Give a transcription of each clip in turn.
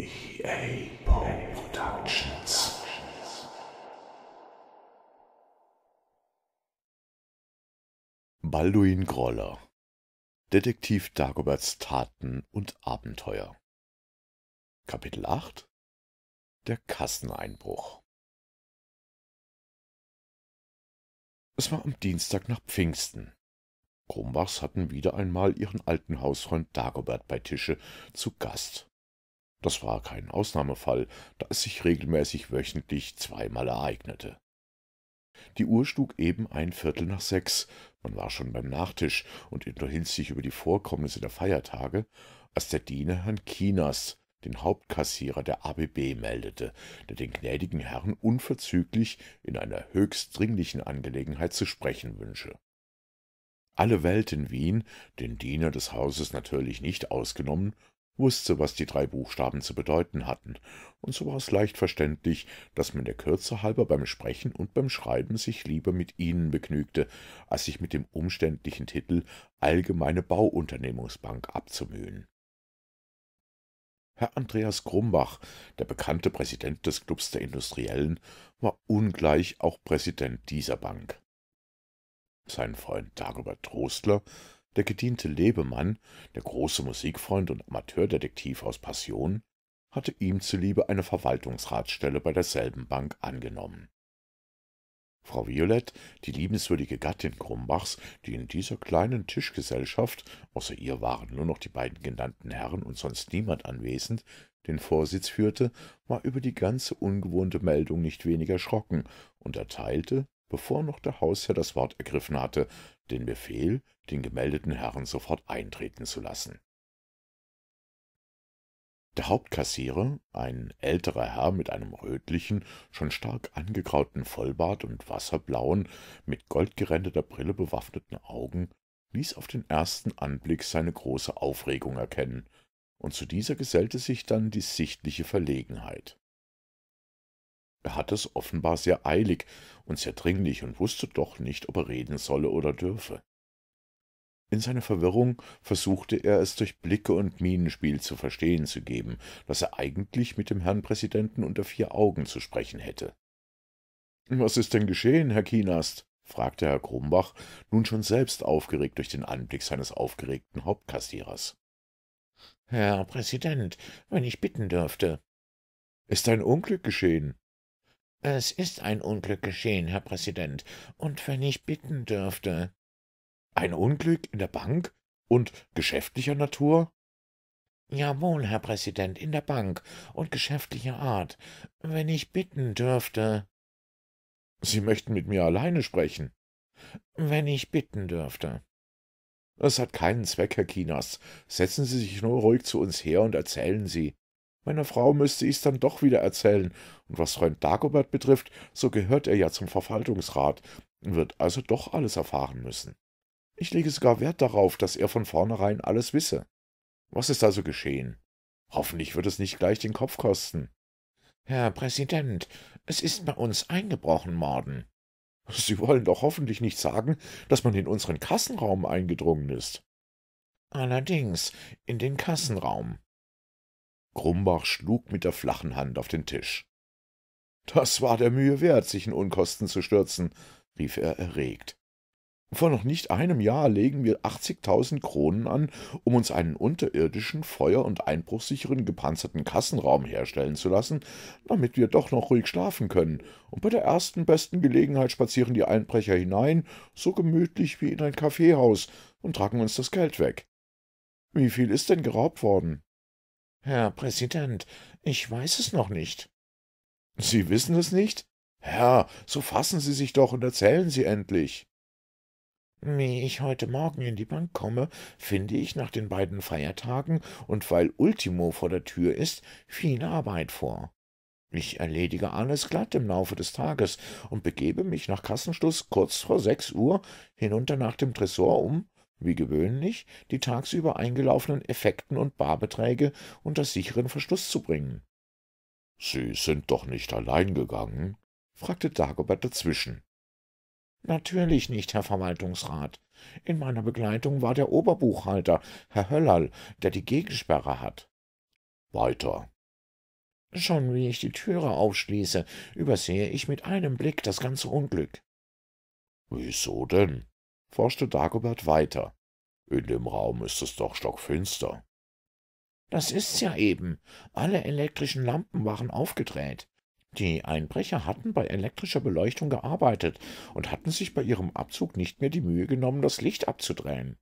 EA Productions. Balduin Groller Detektiv Dagoberts Taten und Abenteuer Kapitel 8 Der Kasseneinbruch Es war am Dienstag nach Pfingsten. Krumbachs hatten wieder einmal ihren alten Hausfreund Dagobert bei Tische zu Gast. Das war kein Ausnahmefall, da es sich regelmäßig wöchentlich zweimal ereignete. Die Uhr schlug eben ein Viertel nach sechs, man war schon beim Nachtisch und unterhielt sich über die Vorkommnisse der Feiertage, als der Diener Herrn Kinas, den Hauptkassierer der ABB, meldete, der den gnädigen Herrn unverzüglich in einer höchst dringlichen Angelegenheit zu sprechen wünsche. Alle Welt in Wien, den Diener des Hauses natürlich nicht ausgenommen, wusste, was die drei Buchstaben zu bedeuten hatten, und so war es leicht verständlich, dass man der Kürze halber beim Sprechen und beim Schreiben sich lieber mit ihnen begnügte, als sich mit dem umständlichen Titel »Allgemeine Bauunternehmungsbank« abzumühen. Herr Andreas Grumbach, der bekannte Präsident des Clubs der Industriellen, war ungleich auch Präsident dieser Bank. Sein Freund Dagobert Trostler der gediente Lebemann, der große Musikfreund und Amateurdetektiv aus Passion, hatte ihm zuliebe eine Verwaltungsratsstelle bei derselben Bank angenommen. Frau Violett, die liebenswürdige Gattin Grumbachs, die in dieser kleinen Tischgesellschaft, außer ihr waren nur noch die beiden genannten Herren und sonst niemand anwesend, den Vorsitz führte, war über die ganze ungewohnte Meldung nicht wenig erschrocken und erteilte, bevor noch der Hausherr das Wort ergriffen hatte, den Befehl, den gemeldeten Herrn sofort eintreten zu lassen. Der Hauptkassierer, ein älterer Herr mit einem rötlichen, schon stark angegrauten Vollbart und wasserblauen, mit goldgerändeter Brille bewaffneten Augen, ließ auf den ersten Anblick seine große Aufregung erkennen, und zu dieser gesellte sich dann die sichtliche Verlegenheit. Er hatte es offenbar sehr eilig und sehr dringlich und wusste doch nicht, ob er reden solle oder dürfe. In seiner Verwirrung versuchte er es durch Blicke und Mienenspiel zu verstehen zu geben, dass er eigentlich mit dem Herrn Präsidenten unter vier Augen zu sprechen hätte. Was ist denn geschehen, Herr Kienast? fragte Herr Krumbach, nun schon selbst aufgeregt durch den Anblick seines aufgeregten Hauptkassierers. Herr Präsident, wenn ich bitten dürfte. Ist ein Unglück geschehen? Es ist ein Unglück geschehen, Herr Präsident, und wenn ich bitten dürfte. Ein Unglück in der Bank und geschäftlicher Natur? Jawohl, Herr Präsident, in der Bank und geschäftlicher Art, wenn ich bitten dürfte. Sie möchten mit mir alleine sprechen? Wenn ich bitten dürfte. Es hat keinen Zweck, Herr Kinas. Setzen Sie sich nur ruhig zu uns her und erzählen Sie. Meiner Frau müsste ich's dann doch wieder erzählen, und was Freund Dagobert betrifft, so gehört er ja zum Verwaltungsrat und wird also doch alles erfahren müssen. Ich lege sogar Wert darauf, dass er von vornherein alles wisse. Was ist also geschehen? Hoffentlich wird es nicht gleich den Kopf kosten. Herr Präsident, es ist bei uns eingebrochen worden. Sie wollen doch hoffentlich nicht sagen, dass man in unseren Kassenraum eingedrungen ist. Allerdings in den Kassenraum. Grumbach schlug mit der flachen Hand auf den Tisch. Das war der Mühe wert, sich in Unkosten zu stürzen, rief er erregt. Vor noch nicht einem Jahr legen wir achtzigtausend Kronen an, um uns einen unterirdischen, feuer- und einbruchsicheren gepanzerten Kassenraum herstellen zu lassen, damit wir doch noch ruhig schlafen können. Und bei der ersten besten Gelegenheit spazieren die Einbrecher hinein, so gemütlich wie in ein Kaffeehaus, und tragen uns das Geld weg. Wie viel ist denn geraubt worden? Herr Präsident, ich weiß es noch nicht. Sie wissen es nicht? Herr, so fassen Sie sich doch und erzählen Sie endlich. Wie ich heute Morgen in die Bank komme, finde ich nach den beiden Feiertagen und weil Ultimo vor der Tür ist, viel Arbeit vor. Ich erledige alles glatt im Laufe des Tages und begebe mich nach Kassenschluss kurz vor sechs Uhr hinunter nach dem Tresor, um wie gewöhnlich, die tagsüber eingelaufenen Effekten und Barbeträge unter sicheren Verschluss zu bringen. Sie sind doch nicht allein gegangen? fragte Dagobert dazwischen. Natürlich nicht, Herr Verwaltungsrat. In meiner Begleitung war der Oberbuchhalter, Herr Höllerl, der die Gegensperre hat. Weiter. Schon wie ich die Türe aufschließe, übersehe ich mit einem Blick das ganze Unglück. Wieso denn? forschte Dagobert weiter. In dem Raum ist es doch stockfinster. Das ist's ja eben. Alle elektrischen Lampen waren aufgedreht. Die Einbrecher hatten bei elektrischer Beleuchtung gearbeitet und hatten sich bei ihrem Abzug nicht mehr die Mühe genommen, das Licht abzudrehen.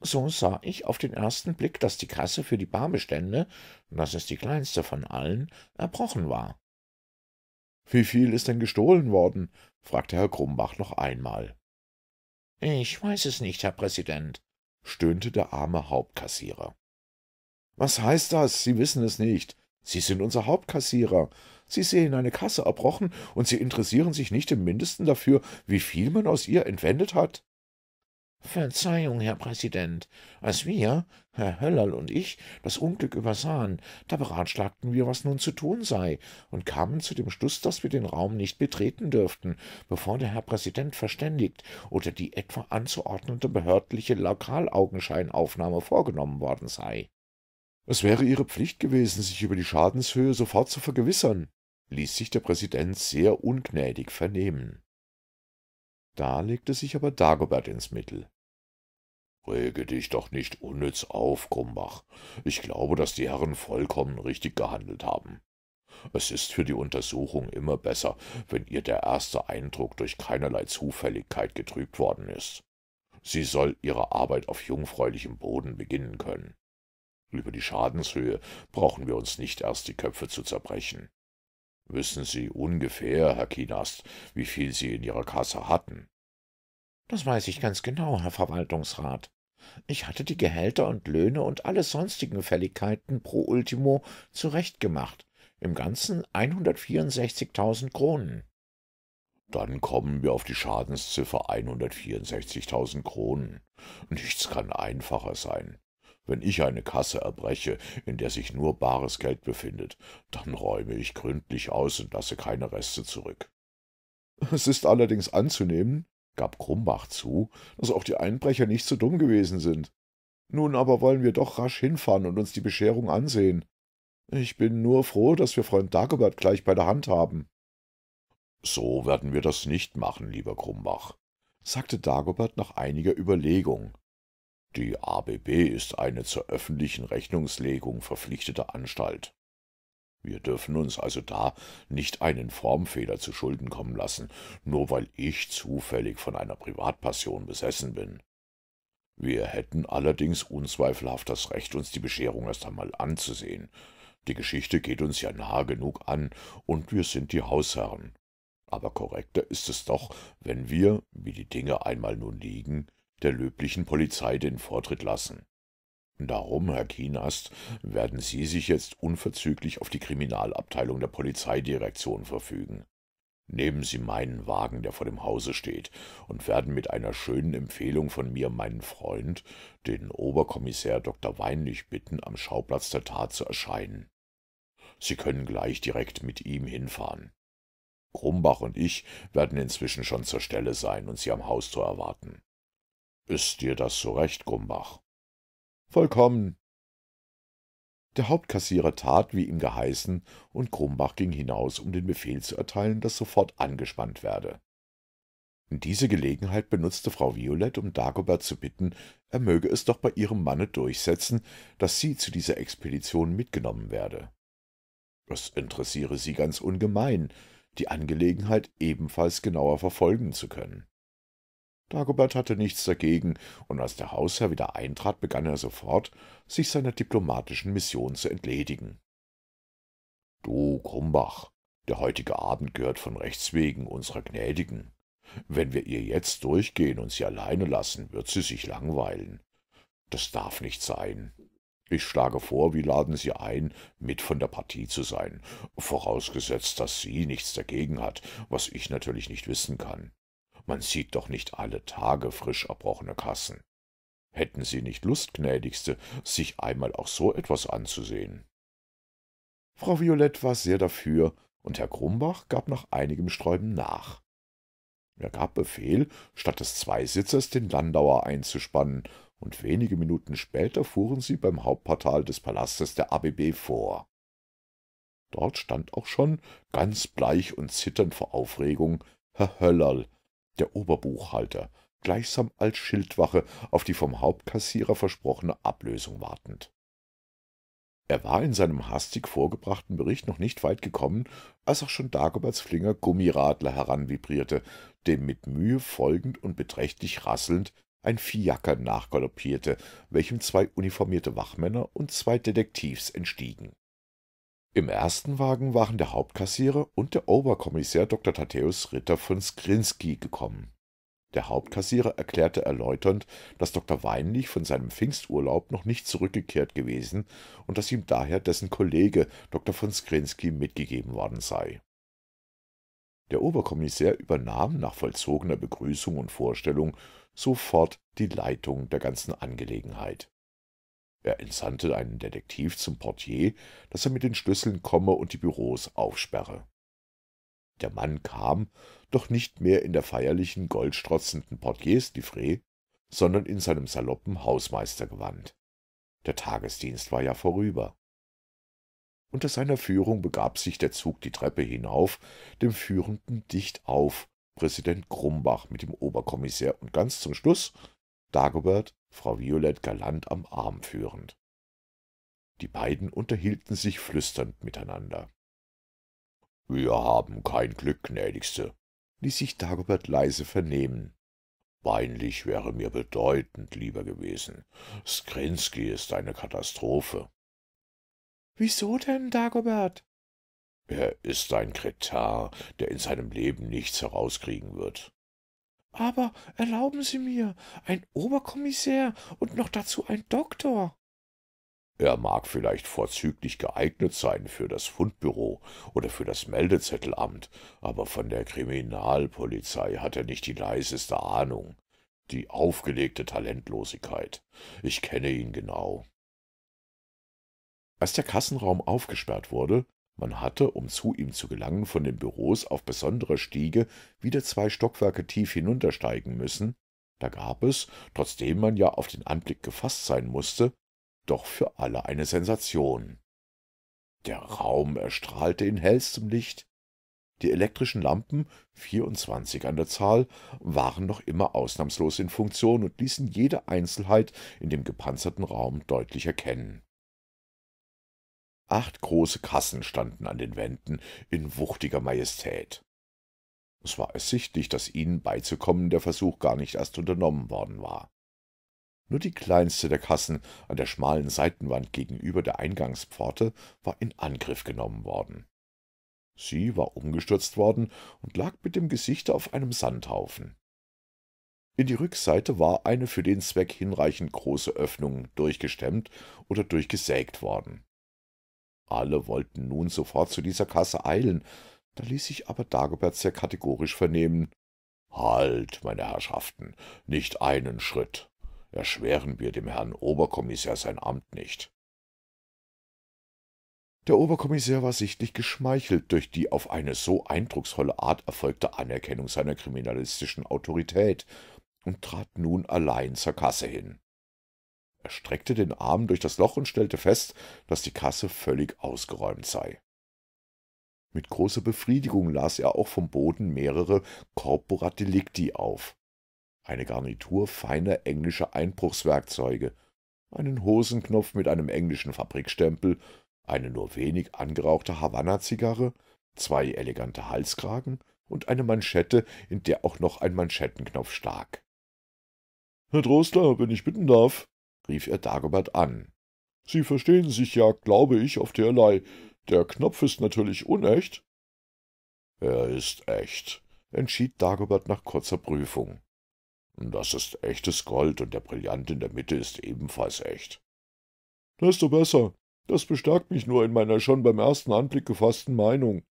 So sah ich auf den ersten Blick, dass die Kasse für die Barbestände, das ist die kleinste von allen, erbrochen war. Wie viel ist denn gestohlen worden? fragte Herr Grumbach noch einmal. Ich weiß es nicht, Herr Präsident, stöhnte der arme Hauptkassierer. Was heißt das? Sie wissen es nicht. Sie sind unser Hauptkassierer. Sie sehen eine Kasse erbrochen und Sie interessieren sich nicht im Mindesten dafür, wie viel man aus ihr entwendet hat. Verzeihung, Herr Präsident, als wir, Herr Höllerl und ich das Unglück übersahen, da beratschlagten wir, was nun zu tun sei, und kamen zu dem Schluss, dass wir den Raum nicht betreten dürften, bevor der Herr Präsident verständigt oder die etwa anzuordnende behördliche Lokalaugenscheinaufnahme vorgenommen worden sei. Es wäre Ihre Pflicht gewesen, sich über die Schadenshöhe sofort zu vergewissern, ließ sich der Präsident sehr ungnädig vernehmen. Da legte sich aber Dagobert ins Mittel. Rege dich doch nicht unnütz auf, Grumbach. Ich glaube, dass die Herren vollkommen richtig gehandelt haben. Es ist für die Untersuchung immer besser, wenn ihr der erste Eindruck durch keinerlei Zufälligkeit getrübt worden ist. Sie soll ihre Arbeit auf jungfräulichem Boden beginnen können. Über die Schadenshöhe brauchen wir uns nicht erst die Köpfe zu zerbrechen. Wissen Sie ungefähr, Herr Kienast, wie viel Sie in Ihrer Kasse hatten? Das weiß ich ganz genau, Herr Verwaltungsrat. Ich hatte die Gehälter und Löhne und alle sonstigen Fälligkeiten pro ultimo zurechtgemacht. Im Ganzen 164.000 Kronen. Dann kommen wir auf die Schadensziffer 164.000 Kronen. Nichts kann einfacher sein. Wenn ich eine Kasse erbreche, in der sich nur bares Geld befindet, dann räume ich gründlich aus und lasse keine Reste zurück. Es ist allerdings anzunehmen, gab Krumbach zu, dass auch die Einbrecher nicht so dumm gewesen sind. Nun aber wollen wir doch rasch hinfahren und uns die Bescherung ansehen. Ich bin nur froh, dass wir Freund Dagobert gleich bei der Hand haben. So werden wir das nicht machen, lieber Krumbach, sagte Dagobert nach einiger Überlegung. Die ABB ist eine zur öffentlichen Rechnungslegung verpflichtete Anstalt. Wir dürfen uns also da nicht einen Formfehler zu Schulden kommen lassen, nur weil ich zufällig von einer Privatpassion besessen bin. Wir hätten allerdings unzweifelhaft das Recht, uns die Bescherung erst einmal anzusehen. Die Geschichte geht uns ja nahe genug an, und wir sind die Hausherren. Aber korrekter ist es doch, wenn wir, wie die Dinge einmal nun liegen, der löblichen Polizei den Vortritt lassen. Darum, Herr Kienast, werden Sie sich jetzt unverzüglich auf die Kriminalabteilung der Polizeidirektion verfügen. Nehmen Sie meinen Wagen, der vor dem Hause steht, und werden mit einer schönen Empfehlung von mir meinen Freund, den Oberkommissär Dr. Weinlich, bitten, am Schauplatz der Tat zu erscheinen. Sie können gleich direkt mit ihm hinfahren. Krumbach und ich werden inzwischen schon zur Stelle sein und Sie am Haustor erwarten. Ist dir das so recht, Krumbach? Vollkommen. Der Hauptkassierer tat, wie ihm geheißen, und Grumbach ging hinaus, um den Befehl zu erteilen, dass sofort angespannt werde. Diese Gelegenheit benutzte Frau Violett, um Dagobert zu bitten, er möge es doch bei ihrem Manne durchsetzen, dass sie zu dieser Expedition mitgenommen werde. Es interessiere sie ganz ungemein, die Angelegenheit ebenfalls genauer verfolgen zu können. Dagobert hatte nichts dagegen, und als der Hausherr wieder eintrat, begann er sofort, sich seiner diplomatischen Mission zu entledigen. Du, Krumbach, der heutige Abend gehört von Rechts wegen unserer Gnädigen. Wenn wir ihr jetzt durchgehen und sie alleine lassen, wird sie sich langweilen. Das darf nicht sein. Ich schlage vor, wir laden sie ein, mit von der Partie zu sein, vorausgesetzt, dass sie nichts dagegen hat, was ich natürlich nicht wissen kann man sieht doch nicht alle Tage frisch erbrochene Kassen. Hätten Sie nicht Lust, gnädigste, sich einmal auch so etwas anzusehen? Frau Violett war sehr dafür, und Herr Grumbach gab nach einigem Sträuben nach. Er gab Befehl, statt des Zweisitzers den Landauer einzuspannen, und wenige Minuten später fuhren sie beim Hauptportal des Palastes der ABB vor. Dort stand auch schon, ganz bleich und zitternd vor Aufregung, Herr Höllerl, der Oberbuchhalter, gleichsam als Schildwache auf die vom Hauptkassierer versprochene Ablösung wartend. Er war in seinem hastig vorgebrachten Bericht noch nicht weit gekommen, als auch schon Dagoberts Flinger Gummiradler heranvibrierte, dem mit Mühe folgend und beträchtlich rasselnd ein Fiaker nachgaloppierte, welchem zwei uniformierte Wachmänner und zwei Detektivs entstiegen. Im ersten Wagen waren der Hauptkassierer und der Oberkommissär Dr. Matthäus Ritter von Skrinski gekommen. Der Hauptkassierer erklärte erläuternd, dass Dr. Weinlich von seinem Pfingsturlaub noch nicht zurückgekehrt gewesen und dass ihm daher dessen Kollege Dr. von Skrinski mitgegeben worden sei. Der Oberkommissär übernahm nach vollzogener Begrüßung und Vorstellung sofort die Leitung der ganzen Angelegenheit. Er entsandte einen Detektiv zum Portier, dass er mit den Schlüsseln komme und die Büros aufsperre. Der Mann kam, doch nicht mehr in der feierlichen, goldstrotzenden Portierslivree, sondern in seinem saloppen Hausmeistergewand. Der Tagesdienst war ja vorüber. Unter seiner Führung begab sich der Zug die Treppe hinauf, dem Führenden dicht auf, Präsident Grumbach mit dem Oberkommissär und ganz zum Schluss Dagobert Frau Violett galant am Arm führend. Die beiden unterhielten sich flüsternd miteinander. »Wir haben kein Glück, gnädigste«, ließ sich Dagobert leise vernehmen. »Weinlich wäre mir bedeutend lieber gewesen. Skrinski ist eine Katastrophe.« »Wieso denn, Dagobert?« »Er ist ein Kretar, der in seinem Leben nichts herauskriegen wird. Aber erlauben Sie mir, ein Oberkommissär und noch dazu ein Doktor. Er mag vielleicht vorzüglich geeignet sein für das Fundbüro oder für das Meldezettelamt, aber von der Kriminalpolizei hat er nicht die leiseste Ahnung. Die aufgelegte Talentlosigkeit. Ich kenne ihn genau. Als der Kassenraum aufgesperrt wurde, man hatte, um zu ihm zu gelangen, von den Büros auf besonderer Stiege wieder zwei Stockwerke tief hinuntersteigen müssen. Da gab es, trotzdem man ja auf den Anblick gefasst sein musste, doch für alle eine Sensation. Der Raum erstrahlte in hellstem Licht. Die elektrischen Lampen, 24 an der Zahl, waren noch immer ausnahmslos in Funktion und ließen jede Einzelheit in dem gepanzerten Raum deutlich erkennen. Acht große Kassen standen an den Wänden in wuchtiger Majestät. Es war ersichtlich, dass ihnen beizukommen der Versuch gar nicht erst unternommen worden war. Nur die kleinste der Kassen an der schmalen Seitenwand gegenüber der Eingangspforte war in Angriff genommen worden. Sie war umgestürzt worden und lag mit dem Gesichte auf einem Sandhaufen. In die Rückseite war eine für den Zweck hinreichend große Öffnung durchgestemmt oder durchgesägt worden. Alle wollten nun sofort zu dieser Kasse eilen, da ließ sich aber Dagobert sehr kategorisch vernehmen. »Halt, meine Herrschaften, nicht einen Schritt. Erschweren wir dem Herrn Oberkommissär sein Amt nicht.« der Oberkommissär war sichtlich geschmeichelt durch die auf eine so eindrucksvolle Art erfolgte Anerkennung seiner kriminalistischen Autorität und trat nun allein zur Kasse hin. Er streckte den Arm durch das Loch und stellte fest, dass die Kasse völlig ausgeräumt sei. Mit großer Befriedigung las er auch vom Boden mehrere Corpora Delicti auf. Eine Garnitur feiner englischer Einbruchswerkzeuge, einen Hosenknopf mit einem englischen Fabrikstempel, eine nur wenig angerauchte Havanna-Zigarre, zwei elegante Halskragen und eine Manschette, in der auch noch ein Manschettenknopf stak. Herr Drosler, wenn ich bitten darf, rief er Dagobert an. Sie verstehen sich ja, glaube ich, auf derlei. Der Knopf ist natürlich unecht. Er ist echt, entschied Dagobert nach kurzer Prüfung. Das ist echtes Gold und der Brillant in der Mitte ist ebenfalls echt. Desto besser. Das bestärkt mich nur in meiner schon beim ersten Anblick gefassten Meinung.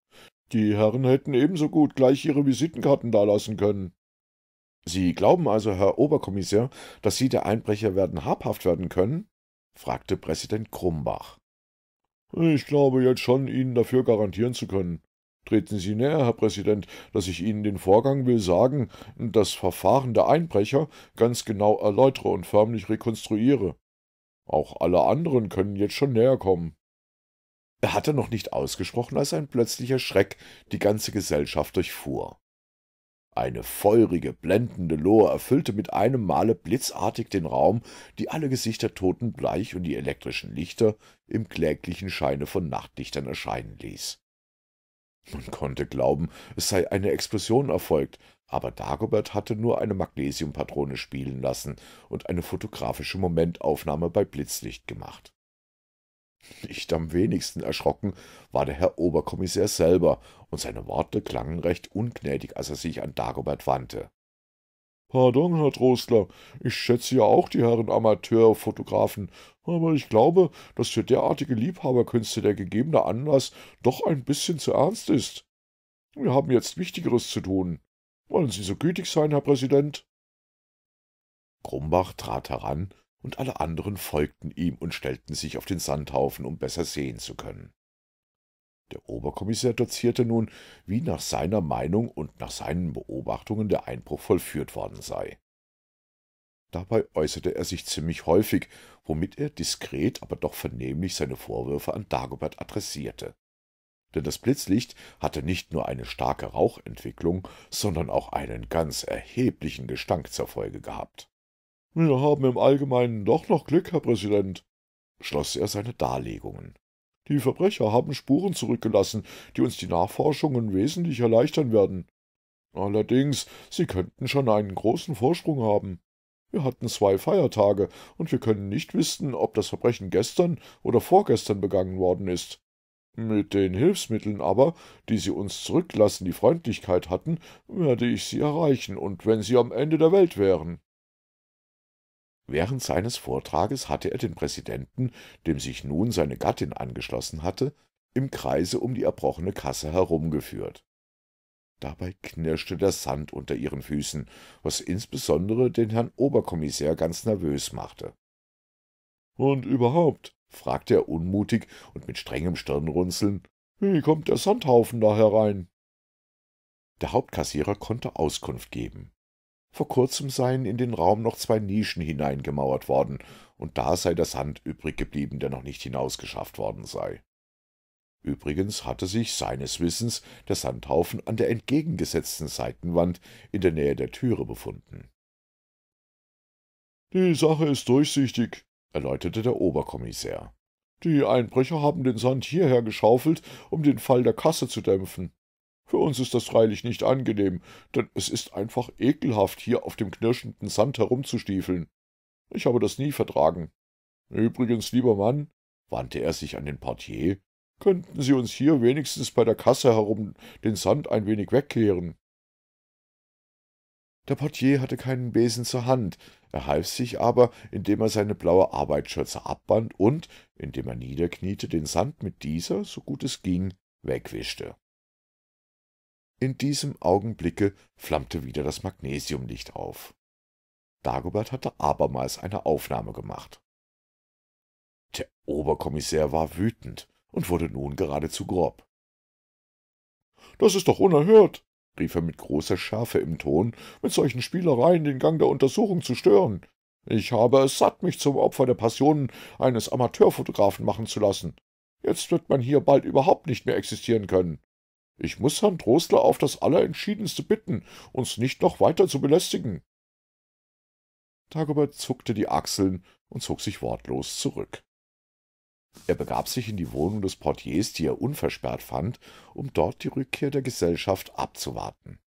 Die Herren hätten ebenso gut gleich ihre Visitenkarten dalassen können. Sie glauben also, Herr Oberkommissär, dass Sie der Einbrecher werden habhaft werden können? fragte Präsident Krumbach. Ich glaube jetzt schon, Ihnen dafür garantieren zu können. Treten Sie näher, Herr Präsident, dass ich Ihnen den Vorgang will sagen, das Verfahren der Einbrecher ganz genau erläutere und förmlich rekonstruiere. Auch alle anderen können jetzt schon näher kommen. Er hatte noch nicht ausgesprochen, als ein plötzlicher Schreck die ganze Gesellschaft durchfuhr. Eine feurige, blendende Lohe erfüllte mit einem Male blitzartig den Raum, die alle Gesichter totenbleich und die elektrischen Lichter im kläglichen Scheine von Nachtlichtern erscheinen ließ. Man konnte glauben, es sei eine Explosion erfolgt, aber Dagobert hatte nur eine Magnesiumpatrone spielen lassen und eine fotografische Momentaufnahme bei Blitzlicht gemacht. Nicht am wenigsten erschrocken war der Herr Oberkommissär selber, und seine Worte klangen recht ungnädig, als er sich an Dagobert wandte. Pardon, Herr Trostler, ich schätze ja auch die Herren Amateurfotografen, aber ich glaube, dass für derartige Liebhaberkünste der gegebene Anlass doch ein bisschen zu ernst ist. Wir haben jetzt Wichtigeres zu tun. Wollen Sie so gütig sein, Herr Präsident? Grumbach trat heran und alle anderen folgten ihm und stellten sich auf den Sandhaufen, um besser sehen zu können. Der Oberkommissär dozierte nun, wie nach seiner Meinung und nach seinen Beobachtungen der Einbruch vollführt worden sei. Dabei äußerte er sich ziemlich häufig, womit er diskret, aber doch vernehmlich seine Vorwürfe an Dagobert adressierte. Denn das Blitzlicht hatte nicht nur eine starke Rauchentwicklung, sondern auch einen ganz erheblichen Gestank zur Folge gehabt. Wir haben im Allgemeinen doch noch Glück, Herr Präsident, schloss er seine Darlegungen. Die Verbrecher haben Spuren zurückgelassen, die uns die Nachforschungen wesentlich erleichtern werden. Allerdings, sie könnten schon einen großen Vorsprung haben. Wir hatten zwei Feiertage, und wir können nicht wissen, ob das Verbrechen gestern oder vorgestern begangen worden ist. Mit den Hilfsmitteln aber, die Sie uns zurücklassen, die Freundlichkeit hatten, werde ich Sie erreichen, und wenn Sie am Ende der Welt wären. Während seines Vortrages hatte er den Präsidenten, dem sich nun seine Gattin angeschlossen hatte, im Kreise um die erbrochene Kasse herumgeführt. Dabei knirschte der Sand unter ihren Füßen, was insbesondere den Herrn Oberkommissär ganz nervös machte. Und überhaupt, fragte er unmutig und mit strengem Stirnrunzeln, wie kommt der Sandhaufen da herein? Der Hauptkassierer konnte Auskunft geben. Vor kurzem seien in den Raum noch zwei Nischen hineingemauert worden, und da sei der Sand übrig geblieben, der noch nicht hinausgeschafft worden sei. Übrigens hatte sich seines Wissens der Sandhaufen an der entgegengesetzten Seitenwand in der Nähe der Türe befunden. Die Sache ist durchsichtig, erläuterte der Oberkommissär. Die Einbrecher haben den Sand hierher geschaufelt, um den Fall der Kasse zu dämpfen. Für uns ist das freilich nicht angenehm, denn es ist einfach ekelhaft, hier auf dem knirschenden Sand herumzustiefeln. Ich habe das nie vertragen. Übrigens, lieber Mann, wandte er sich an den Portier, könnten Sie uns hier wenigstens bei der Kasse herum den Sand ein wenig wegkehren. Der Portier hatte keinen Besen zur Hand, er half sich aber, indem er seine blaue Arbeitsschürze abband und, indem er niederkniete, den Sand mit dieser, so gut es ging, wegwischte. In diesem Augenblicke flammte wieder das Magnesiumlicht auf. Dagobert hatte abermals eine Aufnahme gemacht. Der Oberkommissär war wütend und wurde nun geradezu grob. Das ist doch unerhört, rief er mit großer Schärfe im Ton, mit solchen Spielereien den Gang der Untersuchung zu stören. Ich habe es satt, mich zum Opfer der Passionen eines Amateurfotografen machen zu lassen. Jetzt wird man hier bald überhaupt nicht mehr existieren können. Ich muss Herrn Trostler auf das Allerentschiedenste bitten, uns nicht noch weiter zu belästigen. Dagobert zuckte die Achseln und zog sich wortlos zurück. Er begab sich in die Wohnung des Portiers, die er unversperrt fand, um dort die Rückkehr der Gesellschaft abzuwarten.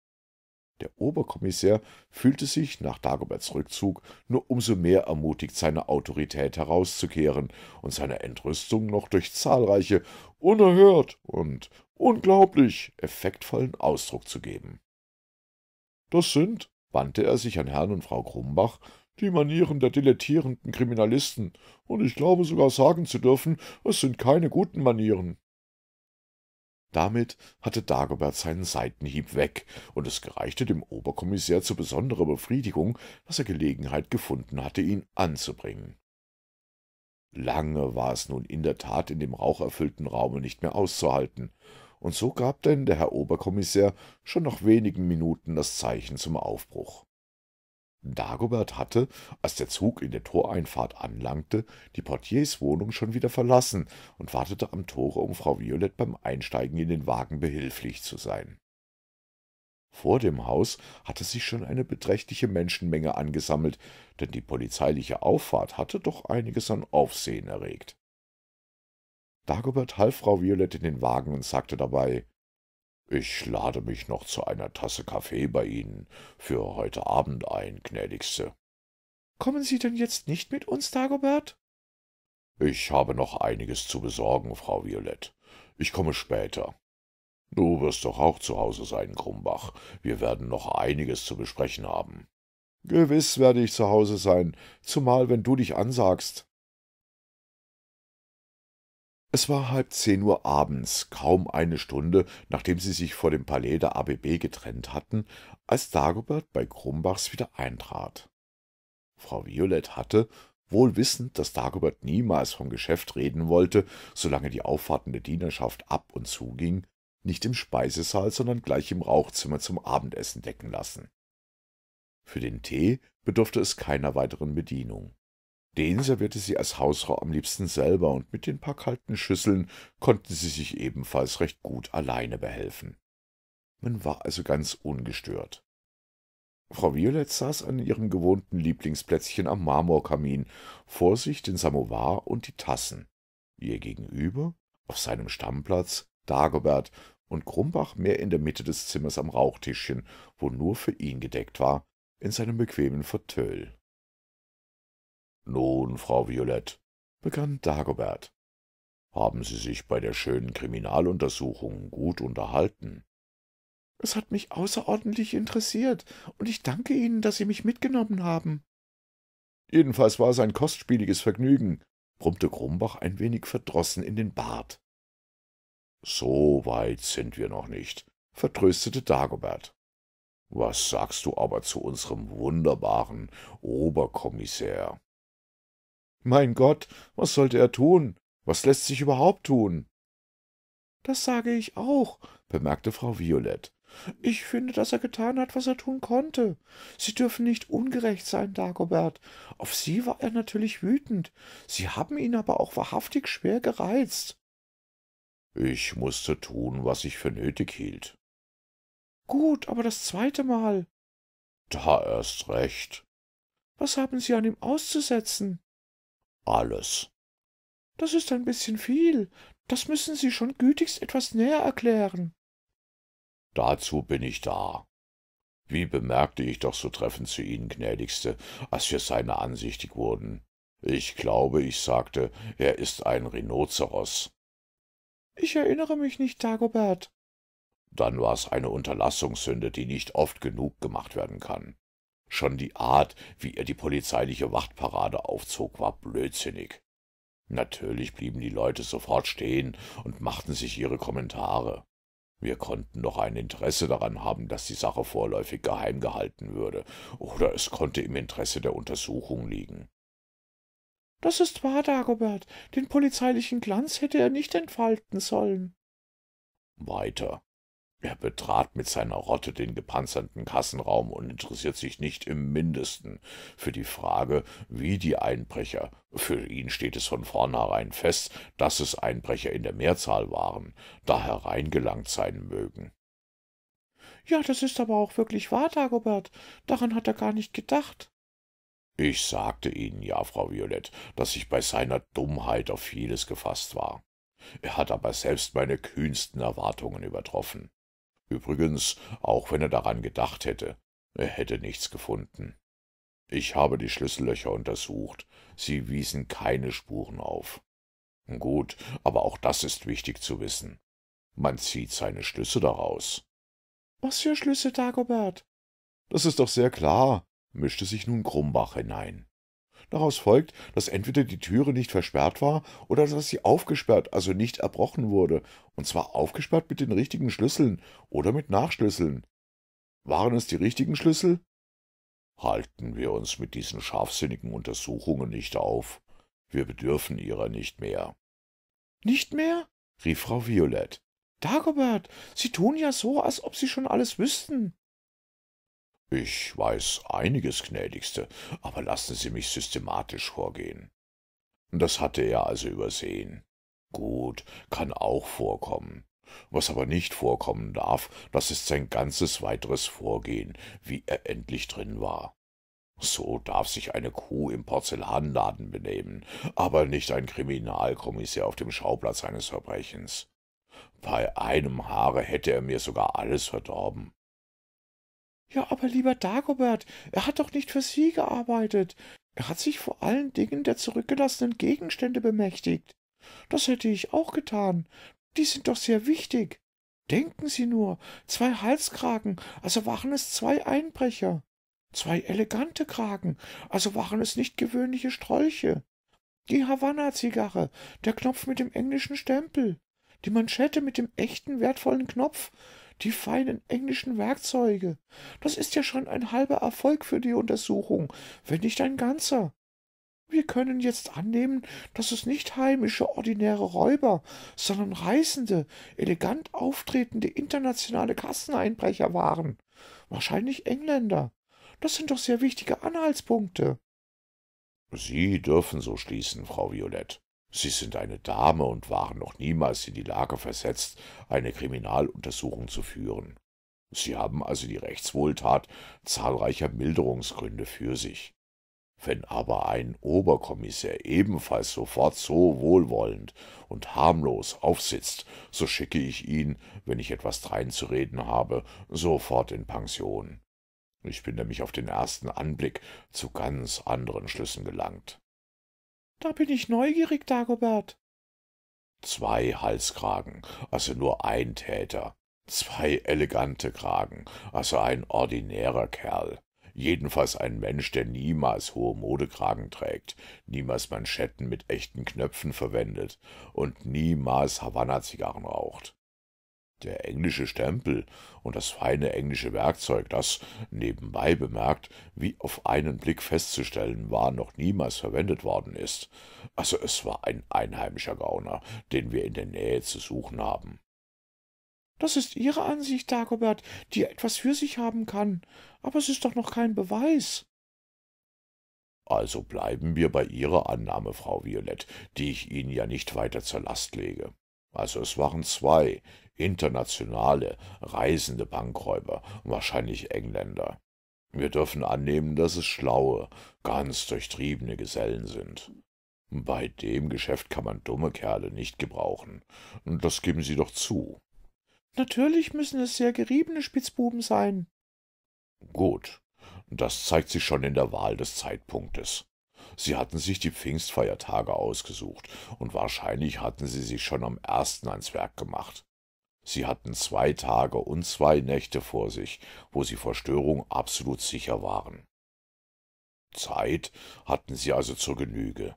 Der Oberkommissär fühlte sich nach Dagoberts Rückzug nur umso mehr ermutigt, seine Autorität herauszukehren und seine Entrüstung noch durch zahlreiche unerhört und unglaublich effektvollen Ausdruck zu geben. Das sind, wandte er sich an Herrn und Frau Krumbach, die Manieren der dilettierenden Kriminalisten, und ich glaube sogar sagen zu dürfen, es sind keine guten Manieren. Damit hatte Dagobert seinen Seitenhieb weg, und es gereichte dem Oberkommissär zu besonderer Befriedigung, dass er Gelegenheit gefunden hatte, ihn anzubringen. Lange war es nun in der Tat in dem raucherfüllten Raume nicht mehr auszuhalten, und so gab denn der Herr Oberkommissär schon nach wenigen Minuten das Zeichen zum Aufbruch. Dagobert hatte, als der Zug in der Toreinfahrt anlangte, die Portierswohnung schon wieder verlassen und wartete am Tore, um Frau Violett beim Einsteigen in den Wagen behilflich zu sein. Vor dem Haus hatte sich schon eine beträchtliche Menschenmenge angesammelt, denn die polizeiliche Auffahrt hatte doch einiges an Aufsehen erregt. Dagobert half Frau Violett in den Wagen und sagte dabei, »Ich lade mich noch zu einer Tasse Kaffee bei Ihnen für heute Abend ein, gnädigste.« »Kommen Sie denn jetzt nicht mit uns, Dagobert?« »Ich habe noch einiges zu besorgen, Frau Violett. Ich komme später.« »Du wirst doch auch zu Hause sein, Grumbach. Wir werden noch einiges zu besprechen haben.« »Gewiss werde ich zu Hause sein, zumal wenn du dich ansagst.« es war halb zehn Uhr abends, kaum eine Stunde, nachdem sie sich vor dem Palais der ABB getrennt hatten, als Dagobert bei Krumbachs wieder eintrat. Frau Violett hatte, wohl wissend, dass Dagobert niemals vom Geschäft reden wollte, solange die aufwartende Dienerschaft ab und zuging, nicht im Speisesaal, sondern gleich im Rauchzimmer zum Abendessen decken lassen. Für den Tee bedurfte es keiner weiteren Bedienung. Den servierte sie als Hausfrau am liebsten selber, und mit den paar kalten Schüsseln konnten sie sich ebenfalls recht gut alleine behelfen. Man war also ganz ungestört. Frau Violett saß an ihrem gewohnten Lieblingsplätzchen am Marmorkamin, vor sich den Samovar und die Tassen. Ihr gegenüber, auf seinem Stammplatz, Dagobert und Grumbach mehr in der Mitte des Zimmers am Rauchtischchen, wo nur für ihn gedeckt war, in seinem bequemen Fauteuil. Nun, Frau Violette, begann Dagobert, haben Sie sich bei der schönen Kriminaluntersuchung gut unterhalten? Es hat mich außerordentlich interessiert, und ich danke Ihnen, dass Sie mich mitgenommen haben. Jedenfalls war es ein kostspieliges Vergnügen, brummte Grumbach ein wenig verdrossen in den Bart. So weit sind wir noch nicht, vertröstete Dagobert. Was sagst du aber zu unserem wunderbaren Oberkommissär? Mein Gott, was sollte er tun? Was lässt sich überhaupt tun? Das sage ich auch, bemerkte Frau Violett. Ich finde, dass er getan hat, was er tun konnte. Sie dürfen nicht ungerecht sein, Dagobert. Auf Sie war er natürlich wütend. Sie haben ihn aber auch wahrhaftig schwer gereizt. Ich musste tun, was ich für nötig hielt. Gut, aber das zweite Mal. Da erst recht. Was haben Sie an ihm auszusetzen? alles. Das ist ein bisschen viel. Das müssen Sie schon gütigst etwas näher erklären. Dazu bin ich da. Wie bemerkte ich doch so treffend zu Ihnen, gnädigste, als wir seiner ansichtig wurden. Ich glaube, ich sagte, er ist ein Rhinoceros. Ich erinnere mich nicht, Dagobert. Dann war es eine Unterlassungssünde, die nicht oft genug gemacht werden kann. Schon die Art, wie er die polizeiliche Wachtparade aufzog, war blödsinnig. Natürlich blieben die Leute sofort stehen und machten sich ihre Kommentare. Wir konnten doch ein Interesse daran haben, dass die Sache vorläufig geheim gehalten würde, oder es konnte im Interesse der Untersuchung liegen. Das ist wahr, Dagobert. Den polizeilichen Glanz hätte er nicht entfalten sollen. Weiter. Er betrat mit seiner Rotte den gepanzerten Kassenraum und interessiert sich nicht im mindesten für die Frage, wie die Einbrecher, für ihn steht es von vornherein fest, dass es Einbrecher in der Mehrzahl waren, da hereingelangt sein mögen. Ja, das ist aber auch wirklich wahr, Dagobert. Daran hat er gar nicht gedacht. Ich sagte Ihnen ja, Frau Violett, dass ich bei seiner Dummheit auf vieles gefasst war. Er hat aber selbst meine kühnsten Erwartungen übertroffen. Übrigens, auch wenn er daran gedacht hätte, er hätte nichts gefunden. Ich habe die Schlüssellöcher untersucht, sie wiesen keine Spuren auf. Gut, aber auch das ist wichtig zu wissen. Man zieht seine Schlüsse daraus. Was für Schlüsse, Dagobert? Das ist doch sehr klar, mischte sich nun Krumbach hinein. Daraus folgt, dass entweder die Türe nicht versperrt war oder dass sie aufgesperrt, also nicht erbrochen wurde, und zwar aufgesperrt mit den richtigen Schlüsseln oder mit Nachschlüsseln. Waren es die richtigen Schlüssel? Halten wir uns mit diesen scharfsinnigen Untersuchungen nicht auf. Wir bedürfen ihrer nicht mehr. Nicht mehr? rief Frau Violett. Dagobert, Sie tun ja so, als ob Sie schon alles wüssten. Ich weiß einiges, gnädigste, aber lassen Sie mich systematisch vorgehen. Das hatte er also übersehen. Gut, kann auch vorkommen. Was aber nicht vorkommen darf, das ist sein ganzes weiteres Vorgehen, wie er endlich drin war. So darf sich eine Kuh im Porzellanladen benehmen, aber nicht ein Kriminalkommissär auf dem Schauplatz eines Verbrechens. Bei einem Haare hätte er mir sogar alles verdorben. Ja, aber lieber Dagobert, er hat doch nicht für Sie gearbeitet. Er hat sich vor allen Dingen der zurückgelassenen Gegenstände bemächtigt. Das hätte ich auch getan. Die sind doch sehr wichtig. Denken Sie nur, zwei Halskragen, also waren es zwei Einbrecher. Zwei elegante Kragen, also waren es nicht gewöhnliche Strolche. Die Havanna-Zigarre, der Knopf mit dem englischen Stempel, die Manschette mit dem echten wertvollen Knopf die feinen englischen Werkzeuge. Das ist ja schon ein halber Erfolg für die Untersuchung, wenn nicht ein ganzer. Wir können jetzt annehmen, dass es nicht heimische, ordinäre Räuber, sondern reißende, elegant auftretende internationale Kasseneinbrecher waren. Wahrscheinlich Engländer. Das sind doch sehr wichtige Anhaltspunkte. Sie dürfen so schließen, Frau Violett. Sie sind eine Dame und waren noch niemals in die Lage versetzt, eine Kriminaluntersuchung zu führen. Sie haben also die Rechtswohltat zahlreicher Milderungsgründe für sich. Wenn aber ein Oberkommissär ebenfalls sofort so wohlwollend und harmlos aufsitzt, so schicke ich ihn, wenn ich etwas dreinzureden habe, sofort in Pension. Ich bin nämlich auf den ersten Anblick zu ganz anderen Schlüssen gelangt. Da bin ich neugierig, Dagobert. Zwei Halskragen, also nur ein Täter. Zwei elegante Kragen, also ein ordinärer Kerl. Jedenfalls ein Mensch, der niemals hohe Modekragen trägt, niemals Manschetten mit echten Knöpfen verwendet und niemals Havanna-Zigarren raucht. Der englische Stempel und das feine englische Werkzeug, das, nebenbei bemerkt, wie auf einen Blick festzustellen war, noch niemals verwendet worden ist. Also es war ein einheimischer Gauner, den wir in der Nähe zu suchen haben. Das ist Ihre Ansicht, Dagobert, die etwas für sich haben kann, aber es ist doch noch kein Beweis. Also bleiben wir bei Ihrer Annahme, Frau Violett, die ich Ihnen ja nicht weiter zur Last lege. Also es waren zwei internationale, reisende Bankräuber, wahrscheinlich Engländer. Wir dürfen annehmen, dass es schlaue, ganz durchtriebene Gesellen sind. Bei dem Geschäft kann man dumme Kerle nicht gebrauchen. Das geben Sie doch zu. Natürlich müssen es sehr geriebene Spitzbuben sein. Gut, das zeigt sich schon in der Wahl des Zeitpunktes. Sie hatten sich die Pfingstfeiertage ausgesucht, und wahrscheinlich hatten sie sich schon am ersten ans Werk gemacht. Sie hatten zwei Tage und zwei Nächte vor sich, wo sie vor Störung absolut sicher waren. Zeit hatten sie also zur Genüge.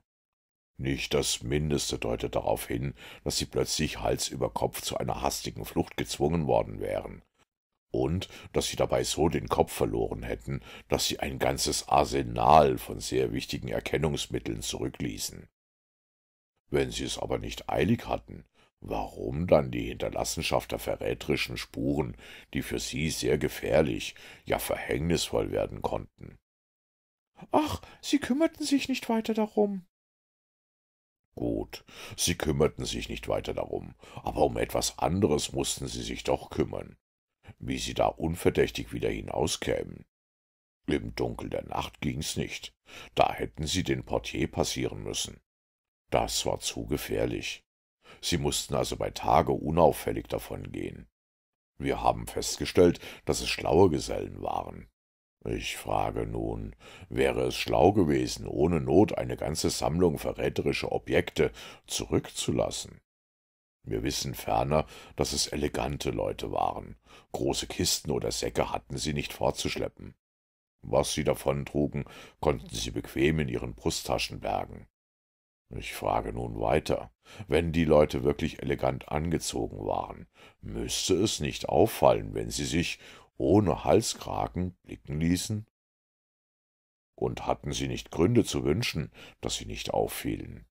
Nicht das Mindeste deutet darauf hin, dass sie plötzlich Hals über Kopf zu einer hastigen Flucht gezwungen worden wären und dass sie dabei so den Kopf verloren hätten, dass sie ein ganzes Arsenal von sehr wichtigen Erkennungsmitteln zurückließen. Wenn sie es aber nicht eilig hatten, warum dann die Hinterlassenschaft der verräterischen Spuren, die für sie sehr gefährlich, ja verhängnisvoll werden konnten? Ach, sie kümmerten sich nicht weiter darum, Gut, sie kümmerten sich nicht weiter darum, aber um etwas anderes mußten sie sich doch kümmern wie sie da unverdächtig wieder hinauskämen. Im Dunkel der Nacht ging's nicht, da hätten sie den Portier passieren müssen. Das war zu gefährlich. Sie mussten also bei Tage unauffällig davongehen. Wir haben festgestellt, dass es schlaue Gesellen waren. Ich frage nun, wäre es schlau gewesen, ohne Not eine ganze Sammlung verräterischer Objekte zurückzulassen? Wir wissen ferner, dass es elegante Leute waren. Große Kisten oder Säcke hatten sie nicht fortzuschleppen. Was sie davontrugen, konnten sie bequem in ihren Brusttaschen bergen. Ich frage nun weiter, wenn die Leute wirklich elegant angezogen waren, müsste es nicht auffallen, wenn sie sich ohne Halskragen blicken ließen? Und hatten sie nicht Gründe zu wünschen, dass sie nicht auffielen?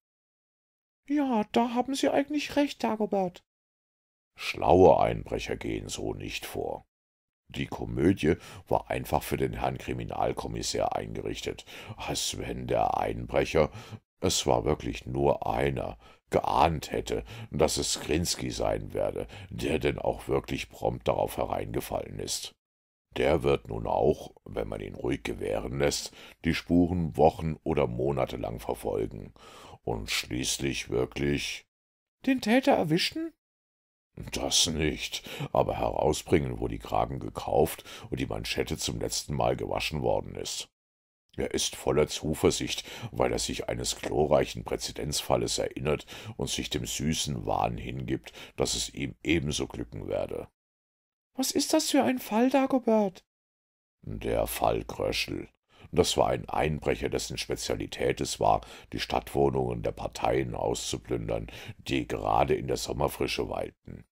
ja da haben sie eigentlich recht dagobert schlaue einbrecher gehen so nicht vor die komödie war einfach für den herrn kriminalkommissär eingerichtet als wenn der einbrecher es war wirklich nur einer geahnt hätte daß es krinski sein werde der denn auch wirklich prompt darauf hereingefallen ist der wird nun auch wenn man ihn ruhig gewähren läßt die spuren wochen oder Monate lang verfolgen und schließlich wirklich den Täter erwischen? Das nicht, aber herausbringen, wo die Kragen gekauft und die Manschette zum letzten Mal gewaschen worden ist. Er ist voller Zuversicht, weil er sich eines glorreichen Präzedenzfalles erinnert und sich dem süßen Wahn hingibt, dass es ihm ebenso glücken werde. Was ist das für ein Fall, Dagobert? Der Fall Kröschel. Das war ein Einbrecher, dessen Spezialität es war, die Stadtwohnungen der Parteien auszuplündern, die gerade in der Sommerfrische weilten.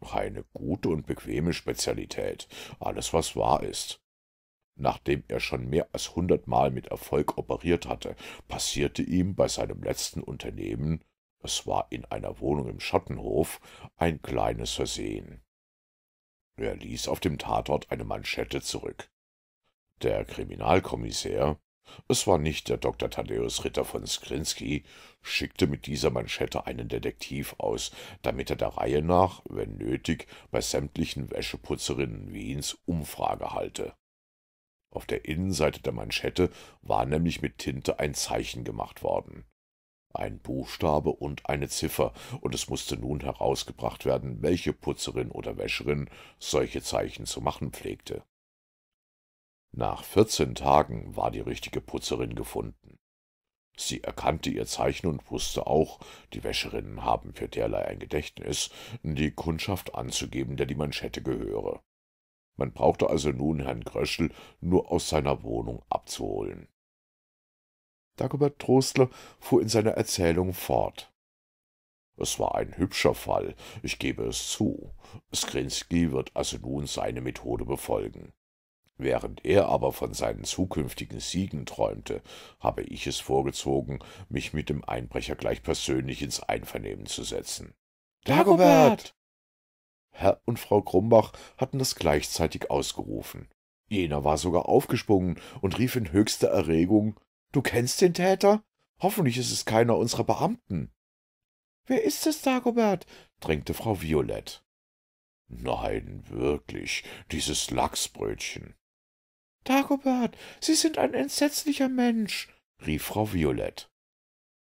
Eine gute und bequeme Spezialität, alles was wahr ist. Nachdem er schon mehr als hundertmal mit Erfolg operiert hatte, passierte ihm bei seinem letzten Unternehmen, es war in einer Wohnung im Schottenhof, ein kleines Versehen. Er ließ auf dem Tatort eine Manschette zurück. Der Kriminalkommissär, es war nicht der Dr. Thaddeus Ritter von Skrinski, schickte mit dieser Manschette einen Detektiv aus, damit er der Reihe nach, wenn nötig, bei sämtlichen Wäscheputzerinnen Wiens Umfrage halte. Auf der Innenseite der Manschette war nämlich mit Tinte ein Zeichen gemacht worden. Ein Buchstabe und eine Ziffer, und es musste nun herausgebracht werden, welche Putzerin oder Wäscherin solche Zeichen zu machen pflegte. Nach vierzehn Tagen war die richtige Putzerin gefunden. Sie erkannte ihr Zeichen und wusste auch, die Wäscherinnen haben für derlei ein Gedächtnis, die Kundschaft anzugeben, der die Manschette gehöre. Man brauchte also nun Herrn Gröschel nur aus seiner Wohnung abzuholen. Dagobert Trostler fuhr in seiner Erzählung fort. Es war ein hübscher Fall, ich gebe es zu. Skrinski wird also nun seine Methode befolgen. Während er aber von seinen zukünftigen Siegen träumte, habe ich es vorgezogen, mich mit dem Einbrecher gleich persönlich ins Einvernehmen zu setzen. Dagobert! Herr und Frau Krumbach hatten das gleichzeitig ausgerufen. Jener war sogar aufgesprungen und rief in höchster Erregung Du kennst den Täter? Hoffentlich ist es keiner unserer Beamten. Wer ist es, Dagobert? drängte Frau Violett. Nein, wirklich, dieses Lachsbrötchen. Dagobert, Sie sind ein entsetzlicher Mensch, rief Frau Violett.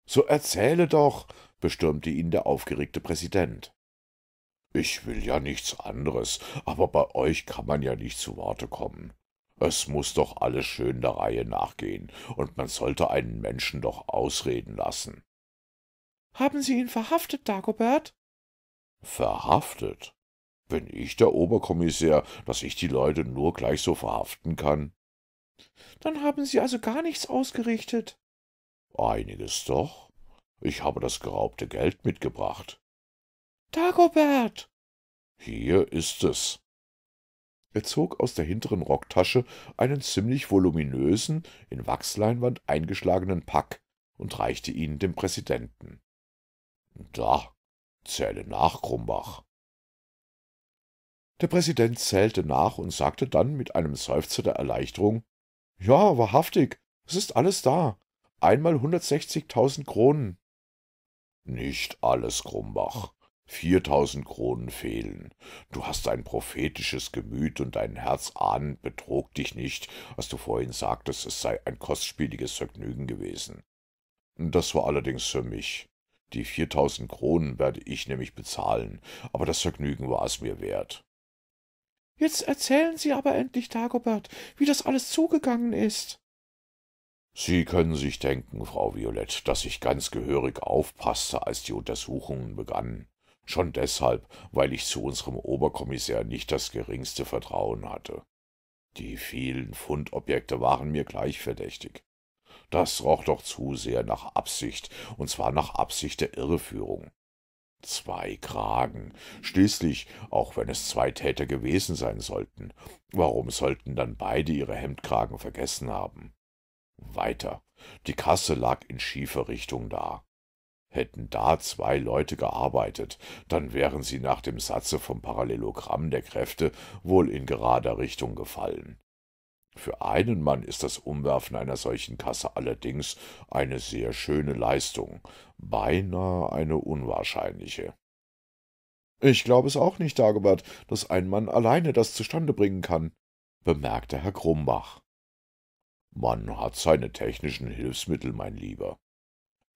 So erzähle doch, bestürmte ihn der aufgeregte Präsident. Ich will ja nichts anderes, aber bei euch kann man ja nicht zu Worte kommen. Es muß doch alles schön der Reihe nachgehen, und man sollte einen Menschen doch ausreden lassen. Haben Sie ihn verhaftet, Dagobert? Verhaftet? Bin ich der Oberkommissär, dass ich die Leute nur gleich so verhaften kann? Dann haben Sie also gar nichts ausgerichtet. Einiges doch. Ich habe das geraubte Geld mitgebracht. Dagobert! Hier ist es. Er zog aus der hinteren Rocktasche einen ziemlich voluminösen, in Wachsleinwand eingeschlagenen Pack und reichte ihn dem Präsidenten. Da, zähle nach, Krumbach. Der Präsident zählte nach und sagte dann mit einem Seufzer der Erleichterung Ja, wahrhaftig, es ist alles da. Einmal 160.000 Kronen. Nicht alles, Grumbach. Viertausend Kronen fehlen. Du hast ein prophetisches Gemüt und dein Herz ahnend betrog dich nicht, als du vorhin sagtest, es sei ein kostspieliges Vergnügen gewesen. Das war allerdings für mich. Die viertausend Kronen werde ich nämlich bezahlen, aber das Vergnügen war es mir wert. Jetzt erzählen Sie aber endlich, Dagobert, wie das alles zugegangen ist. Sie können sich denken, Frau Violett, dass ich ganz gehörig aufpasste, als die Untersuchungen begannen. Schon deshalb, weil ich zu unserem Oberkommissär nicht das geringste Vertrauen hatte. Die vielen Fundobjekte waren mir gleich verdächtig. Das roch doch zu sehr nach Absicht, und zwar nach Absicht der Irreführung. Zwei Kragen. Schließlich, auch wenn es zwei Täter gewesen sein sollten, warum sollten dann beide ihre Hemdkragen vergessen haben? Weiter. Die Kasse lag in schiefer Richtung da. Hätten da zwei Leute gearbeitet, dann wären sie nach dem Satze vom Parallelogramm der Kräfte wohl in gerader Richtung gefallen. Für einen Mann ist das Umwerfen einer solchen Kasse allerdings eine sehr schöne Leistung, beinahe eine unwahrscheinliche. Ich glaube es auch nicht, Dagobert, dass ein Mann alleine das zustande bringen kann, bemerkte Herr Grumbach. Man hat seine technischen Hilfsmittel, mein Lieber.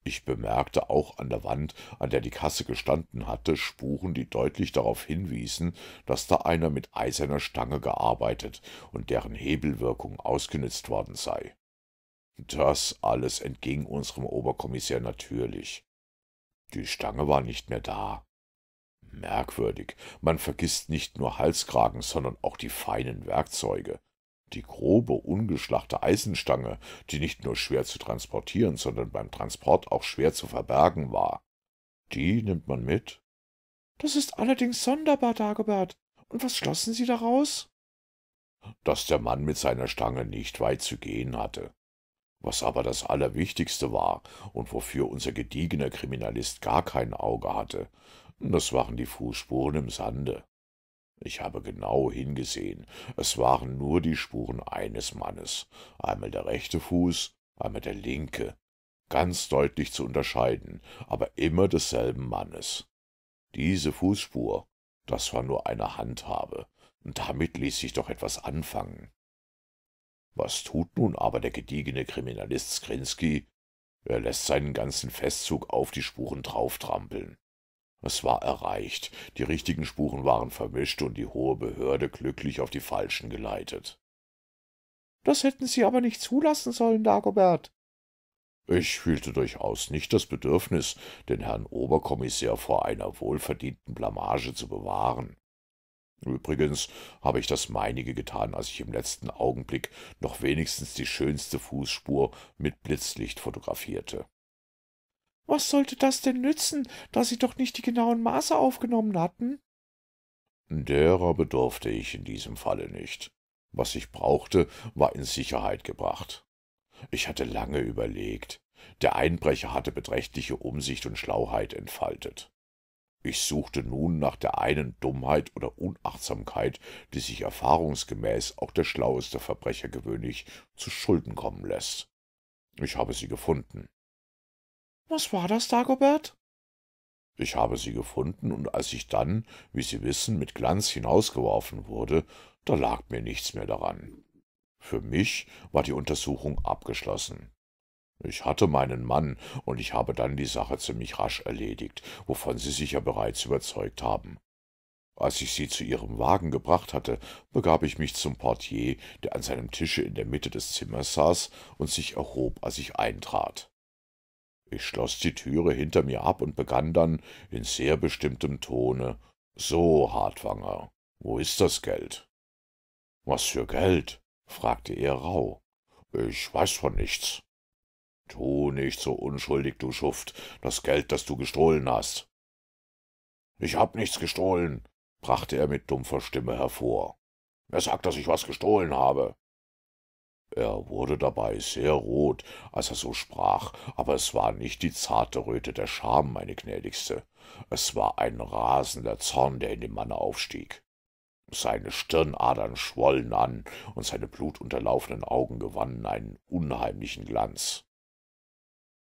Ich bemerkte auch an der Wand, an der die Kasse gestanden hatte, Spuren, die deutlich darauf hinwiesen, dass da einer mit eiserner Stange gearbeitet und deren Hebelwirkung ausgenützt worden sei. Das alles entging unserem Oberkommissär natürlich. Die Stange war nicht mehr da. Merkwürdig, man vergisst nicht nur Halskragen, sondern auch die feinen Werkzeuge. Die grobe, ungeschlachte Eisenstange, die nicht nur schwer zu transportieren, sondern beim Transport auch schwer zu verbergen war. Die nimmt man mit? Das ist allerdings sonderbar, Dagobert. Und was schlossen Sie daraus? Dass der Mann mit seiner Stange nicht weit zu gehen hatte. Was aber das Allerwichtigste war und wofür unser gediegener Kriminalist gar kein Auge hatte, das waren die Fußspuren im Sande. Ich habe genau hingesehen. Es waren nur die Spuren eines Mannes, einmal der rechte Fuß, einmal der linke, ganz deutlich zu unterscheiden, aber immer desselben Mannes. Diese Fußspur, das war nur eine Handhabe, und damit ließ sich doch etwas anfangen. Was tut nun aber der gediegene Kriminalist Skrinski? Er lässt seinen ganzen Festzug auf die Spuren drauftrampeln. Es war erreicht, die richtigen Spuren waren vermischt und die hohe Behörde glücklich auf die falschen geleitet. Das hätten Sie aber nicht zulassen sollen, Dagobert. Ich fühlte durchaus nicht das Bedürfnis, den Herrn Oberkommissär vor einer wohlverdienten Blamage zu bewahren. Übrigens habe ich das meinige getan, als ich im letzten Augenblick noch wenigstens die schönste Fußspur mit Blitzlicht fotografierte. Was sollte das denn nützen, da Sie doch nicht die genauen Maße aufgenommen hatten? Derer bedurfte ich in diesem Falle nicht. Was ich brauchte, war in Sicherheit gebracht. Ich hatte lange überlegt. Der Einbrecher hatte beträchtliche Umsicht und Schlauheit entfaltet. Ich suchte nun nach der einen Dummheit oder Unachtsamkeit, die sich erfahrungsgemäß auch der schlaueste Verbrecher gewöhnlich zu Schulden kommen lässt. Ich habe sie gefunden. Was war das, Dagobert? Ich habe sie gefunden, und als ich dann, wie Sie wissen, mit Glanz hinausgeworfen wurde, da lag mir nichts mehr daran. Für mich war die Untersuchung abgeschlossen. Ich hatte meinen Mann, und ich habe dann die Sache ziemlich rasch erledigt, wovon Sie sich ja bereits überzeugt haben. Als ich sie zu ihrem Wagen gebracht hatte, begab ich mich zum Portier, der an seinem Tische in der Mitte des Zimmers saß und sich erhob, als ich eintrat. Ich schloss die Türe hinter mir ab und begann dann in sehr bestimmtem Tone So, Hartwanger, wo ist das Geld? Was für Geld? fragte er rauh. Ich weiß von nichts. Tu nicht so unschuldig, du Schuft, das Geld, das du gestohlen hast. Ich hab nichts gestohlen, brachte er mit dumpfer Stimme hervor. Wer sagt, dass ich was gestohlen habe? Er wurde dabei sehr rot, als er so sprach, aber es war nicht die zarte Röte der Scham, meine gnädigste. Es war ein rasender Zorn, der in dem Manne aufstieg. Seine Stirnadern schwollen an, und seine blutunterlaufenen Augen gewannen einen unheimlichen Glanz.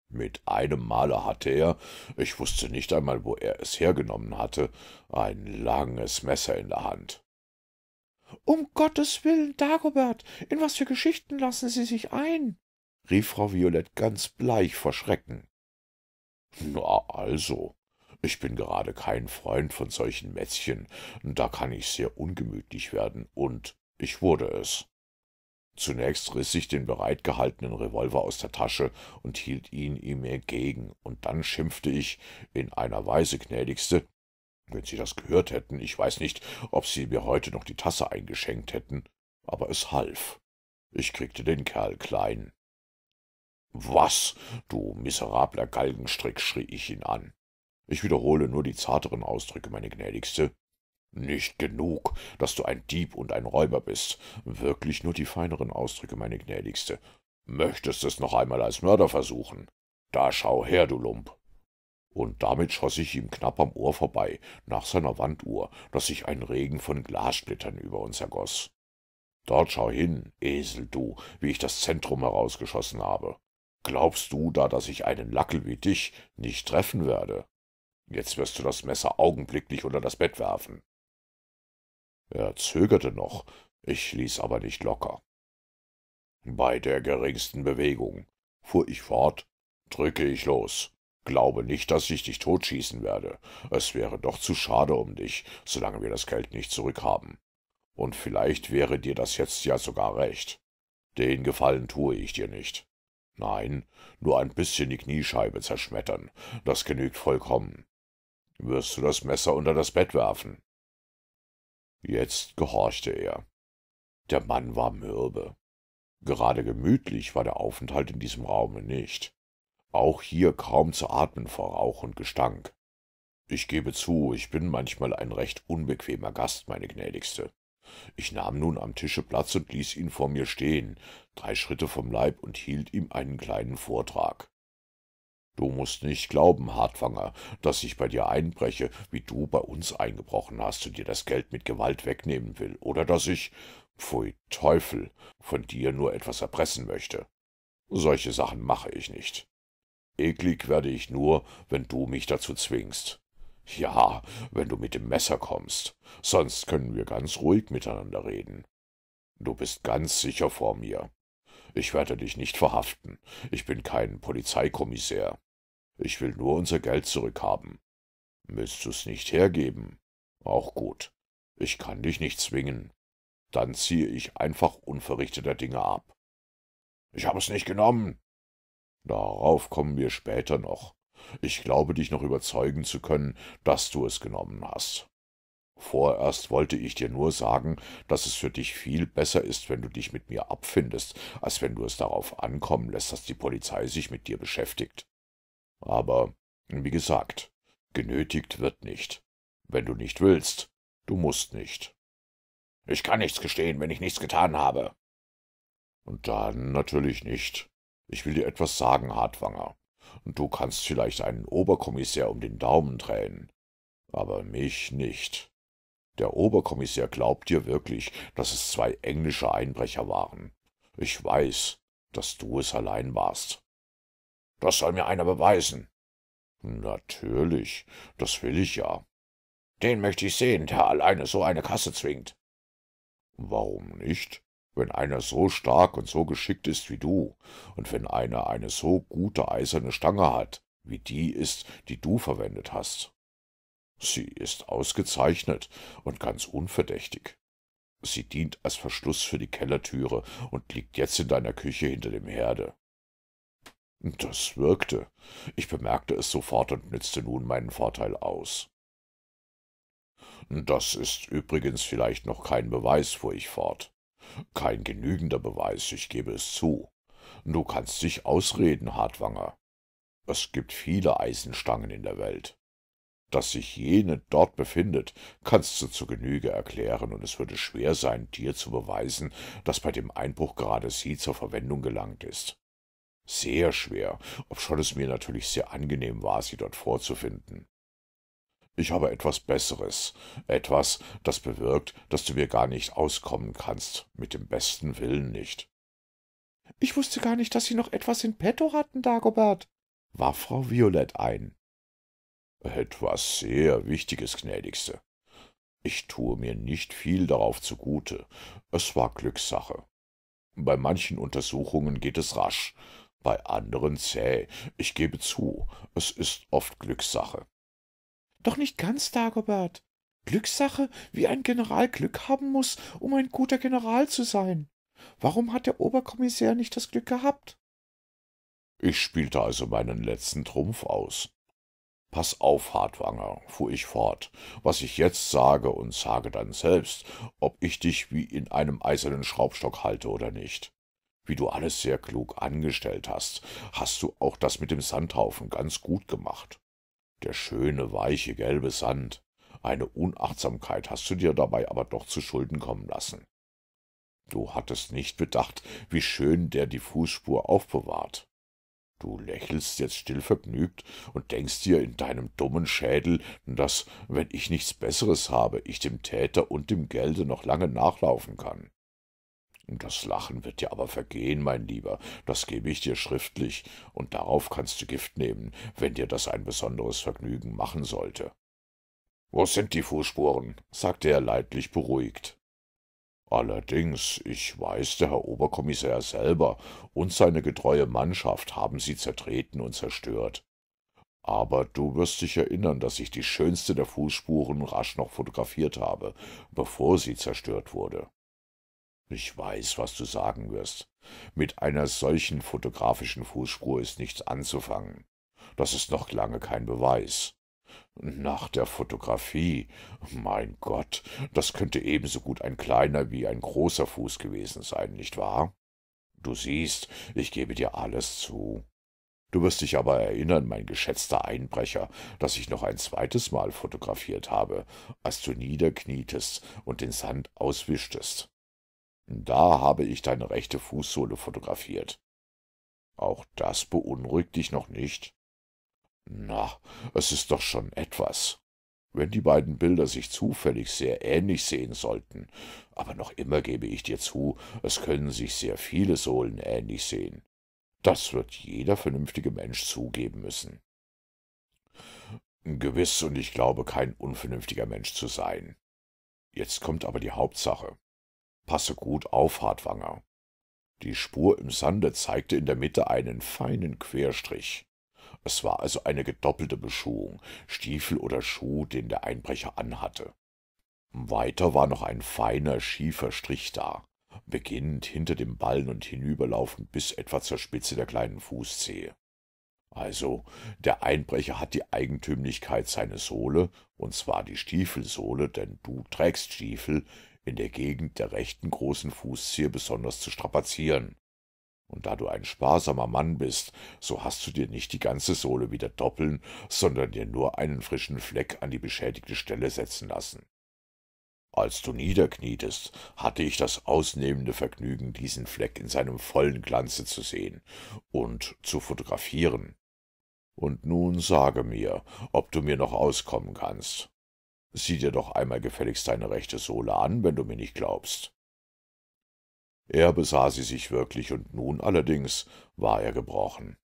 Mit einem Male hatte er, ich wusste nicht einmal, wo er es hergenommen hatte, ein langes Messer in der Hand um Gottes willen, Dagobert, in was für Geschichten lassen Sie sich ein? rief Frau Violett ganz bleich vor Schrecken. Na also, ich bin gerade kein Freund von solchen Mätzchen, da kann ich sehr ungemütlich werden, und ich wurde es. Zunächst riß ich den bereitgehaltenen Revolver aus der Tasche und hielt ihn ihm entgegen, und dann schimpfte ich, in einer Weise gnädigste, wenn Sie das gehört hätten, ich weiß nicht, ob Sie mir heute noch die Tasse eingeschenkt hätten, aber es half. Ich kriegte den Kerl klein. Was, du miserabler Galgenstrick, schrie ich ihn an. Ich wiederhole nur die zarteren Ausdrücke, meine gnädigste. Nicht genug, dass du ein Dieb und ein Räuber bist. Wirklich nur die feineren Ausdrücke, meine gnädigste. Möchtest es noch einmal als Mörder versuchen? Da schau her, du Lump und damit schoss ich ihm knapp am Ohr vorbei, nach seiner Wanduhr, daß sich ein Regen von Glassplittern über uns ergoß. Dort schau hin, Esel du, wie ich das Zentrum herausgeschossen habe. Glaubst du da, dass ich einen Lackel wie dich nicht treffen werde? Jetzt wirst du das Messer augenblicklich unter das Bett werfen. Er zögerte noch, ich ließ aber nicht locker. Bei der geringsten Bewegung, fuhr ich fort, drücke ich los. Glaube nicht, dass ich dich totschießen werde. Es wäre doch zu schade um dich, solange wir das Geld nicht zurückhaben. Und vielleicht wäre dir das jetzt ja sogar recht. Den Gefallen tue ich dir nicht. Nein, nur ein bisschen die Kniescheibe zerschmettern, das genügt vollkommen. Wirst du das Messer unter das Bett werfen? Jetzt gehorchte er. Der Mann war mürbe. Gerade gemütlich war der Aufenthalt in diesem Raume nicht auch hier kaum zu atmen vor Rauch und Gestank. Ich gebe zu, ich bin manchmal ein recht unbequemer Gast, meine gnädigste. Ich nahm nun am Tische Platz und ließ ihn vor mir stehen, drei Schritte vom Leib und hielt ihm einen kleinen Vortrag. Du mußt nicht glauben, Hartwanger, daß ich bei dir einbreche, wie du bei uns eingebrochen hast und dir das Geld mit Gewalt wegnehmen will, oder daß ich, pfui Teufel, von dir nur etwas erpressen möchte. Solche Sachen mache ich nicht. Eklig werde ich nur, wenn du mich dazu zwingst. Ja, wenn du mit dem Messer kommst, sonst können wir ganz ruhig miteinander reden. Du bist ganz sicher vor mir. Ich werde dich nicht verhaften. Ich bin kein Polizeikommissär. Ich will nur unser Geld zurückhaben. Willst du's nicht hergeben? Auch gut. Ich kann dich nicht zwingen. Dann ziehe ich einfach unverrichteter Dinge ab. Ich habe es nicht genommen, Darauf kommen wir später noch. Ich glaube, dich noch überzeugen zu können, dass du es genommen hast. Vorerst wollte ich dir nur sagen, dass es für dich viel besser ist, wenn du dich mit mir abfindest, als wenn du es darauf ankommen lässt, dass die Polizei sich mit dir beschäftigt. Aber, wie gesagt, genötigt wird nicht. Wenn du nicht willst, du musst nicht. Ich kann nichts gestehen, wenn ich nichts getan habe. Und dann natürlich nicht. Ich will dir etwas sagen, Hartwanger, du kannst vielleicht einen Oberkommissär um den Daumen drehen, aber mich nicht. Der Oberkommissär glaubt dir wirklich, dass es zwei englische Einbrecher waren. Ich weiß, dass du es allein warst. Das soll mir einer beweisen. Natürlich, das will ich ja. Den möchte ich sehen, der alleine so eine Kasse zwingt. Warum nicht? Wenn einer so stark und so geschickt ist wie du, und wenn einer eine so gute eiserne Stange hat, wie die ist, die du verwendet hast. Sie ist ausgezeichnet und ganz unverdächtig. Sie dient als Verschluss für die Kellertüre und liegt jetzt in deiner Küche hinter dem Herde. Das wirkte. Ich bemerkte es sofort und nützte nun meinen Vorteil aus. Das ist übrigens vielleicht noch kein Beweis, fuhr ich fort. Kein genügender Beweis, ich gebe es zu. Du kannst dich ausreden, Hartwanger. Es gibt viele Eisenstangen in der Welt. Dass sich jene dort befindet, kannst du zu Genüge erklären, und es würde schwer sein, dir zu beweisen, dass bei dem Einbruch gerade sie zur Verwendung gelangt ist. Sehr schwer, obschon es mir natürlich sehr angenehm war, sie dort vorzufinden. Ich habe etwas Besseres, etwas, das bewirkt, dass du mir gar nicht auskommen kannst, mit dem besten Willen nicht. Ich wusste gar nicht, dass Sie noch etwas in petto hatten, Dagobert, warf Frau Violett ein. Etwas sehr Wichtiges, gnädigste. Ich tue mir nicht viel darauf zugute. Es war Glückssache. Bei manchen Untersuchungen geht es rasch, bei anderen zäh. Ich gebe zu, es ist oft Glückssache. Doch nicht ganz, Dagobert. Glückssache, wie ein General Glück haben muß, um ein guter General zu sein. Warum hat der Oberkommissär nicht das Glück gehabt? Ich spielte also meinen letzten Trumpf aus. Pass auf, Hartwanger, fuhr ich fort, was ich jetzt sage und sage dann selbst, ob ich dich wie in einem eisernen Schraubstock halte oder nicht. Wie du alles sehr klug angestellt hast, hast du auch das mit dem Sandhaufen ganz gut gemacht. Der schöne, weiche, gelbe Sand. Eine Unachtsamkeit hast du dir dabei aber doch zu Schulden kommen lassen. Du hattest nicht bedacht, wie schön der die Fußspur aufbewahrt. Du lächelst jetzt stillvergnügt und denkst dir in deinem dummen Schädel, dass, wenn ich nichts Besseres habe, ich dem Täter und dem Gelde noch lange nachlaufen kann. Das Lachen wird dir aber vergehen, mein Lieber, das gebe ich dir schriftlich, und darauf kannst du Gift nehmen, wenn dir das ein besonderes Vergnügen machen sollte. Wo sind die Fußspuren? sagte er leidlich beruhigt. Allerdings, ich weiß, der Herr Oberkommissär selber und seine getreue Mannschaft haben sie zertreten und zerstört. Aber du wirst dich erinnern, dass ich die schönste der Fußspuren rasch noch fotografiert habe, bevor sie zerstört wurde. Ich weiß, was du sagen wirst. Mit einer solchen fotografischen Fußspur ist nichts anzufangen. Das ist noch lange kein Beweis. Nach der Fotografie, mein Gott, das könnte ebenso gut ein kleiner wie ein großer Fuß gewesen sein, nicht wahr? Du siehst, ich gebe dir alles zu. Du wirst dich aber erinnern, mein geschätzter Einbrecher, dass ich noch ein zweites Mal fotografiert habe, als du niederknietest und den Sand auswischtest. Da habe ich deine rechte Fußsohle fotografiert. Auch das beunruhigt dich noch nicht? Na, es ist doch schon etwas. Wenn die beiden Bilder sich zufällig sehr ähnlich sehen sollten, aber noch immer gebe ich dir zu, es können sich sehr viele Sohlen ähnlich sehen. Das wird jeder vernünftige Mensch zugeben müssen. Gewiss, und ich glaube kein unvernünftiger Mensch zu sein. Jetzt kommt aber die Hauptsache. Passe gut auf, Hartwanger. Die Spur im Sande zeigte in der Mitte einen feinen Querstrich. Es war also eine gedoppelte Beschuhung, Stiefel oder Schuh, den der Einbrecher anhatte. Weiter war noch ein feiner, schiefer Strich da, beginnend hinter dem Ballen und hinüberlaufend bis etwa zur Spitze der kleinen Fußzehe. Also, der Einbrecher hat die Eigentümlichkeit seine Sohle, und zwar die Stiefelsohle, denn du trägst Stiefel, in der Gegend der rechten großen Fußzehe besonders zu strapazieren. Und da du ein sparsamer Mann bist, so hast du dir nicht die ganze Sohle wieder doppeln, sondern dir nur einen frischen Fleck an die beschädigte Stelle setzen lassen. Als du niederknietest, hatte ich das ausnehmende Vergnügen, diesen Fleck in seinem vollen Glanze zu sehen und zu fotografieren. Und nun sage mir, ob du mir noch auskommen kannst. Sieh dir doch einmal gefälligst deine rechte Sohle an, wenn du mir nicht glaubst. Er besah sie sich wirklich, und nun allerdings war er gebrochen.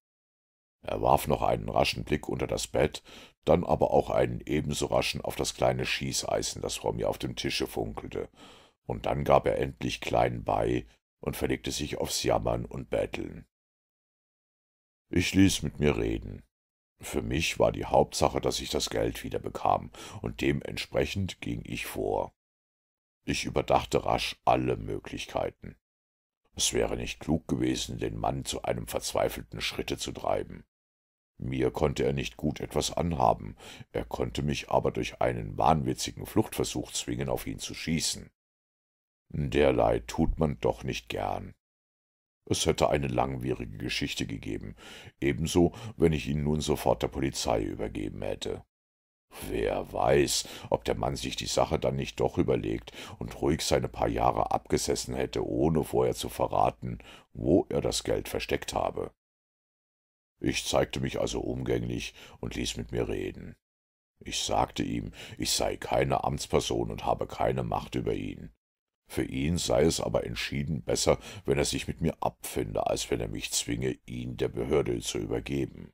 Er warf noch einen raschen Blick unter das Bett, dann aber auch einen ebenso raschen auf das kleine Schießeisen, das vor mir auf dem Tische funkelte, und dann gab er endlich klein bei und verlegte sich aufs Jammern und Betteln. Ich ließ mit mir reden. Für mich war die Hauptsache, dass ich das Geld wiederbekam, und dementsprechend ging ich vor. Ich überdachte rasch alle Möglichkeiten. Es wäre nicht klug gewesen, den Mann zu einem verzweifelten Schritte zu treiben. Mir konnte er nicht gut etwas anhaben, er konnte mich aber durch einen wahnwitzigen Fluchtversuch zwingen, auf ihn zu schießen. Derlei tut man doch nicht gern. Es hätte eine langwierige Geschichte gegeben, ebenso, wenn ich ihn nun sofort der Polizei übergeben hätte. Wer weiß, ob der Mann sich die Sache dann nicht doch überlegt und ruhig seine paar Jahre abgesessen hätte, ohne vorher zu verraten, wo er das Geld versteckt habe. Ich zeigte mich also umgänglich und ließ mit mir reden. Ich sagte ihm, ich sei keine Amtsperson und habe keine Macht über ihn. Für ihn sei es aber entschieden besser, wenn er sich mit mir abfinde, als wenn er mich zwinge, ihn der Behörde zu übergeben.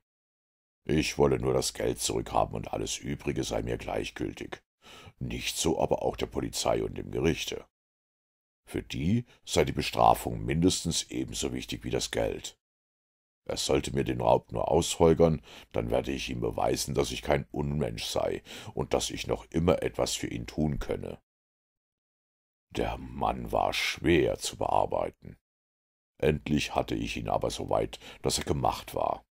Ich wolle nur das Geld zurückhaben und alles Übrige sei mir gleichgültig. Nicht so aber auch der Polizei und dem Gerichte. Für die sei die Bestrafung mindestens ebenso wichtig wie das Geld. Er sollte mir den Raub nur aushäugern, dann werde ich ihm beweisen, dass ich kein Unmensch sei und dass ich noch immer etwas für ihn tun könne. Der Mann war schwer zu bearbeiten. Endlich hatte ich ihn aber so weit, dass er gemacht war.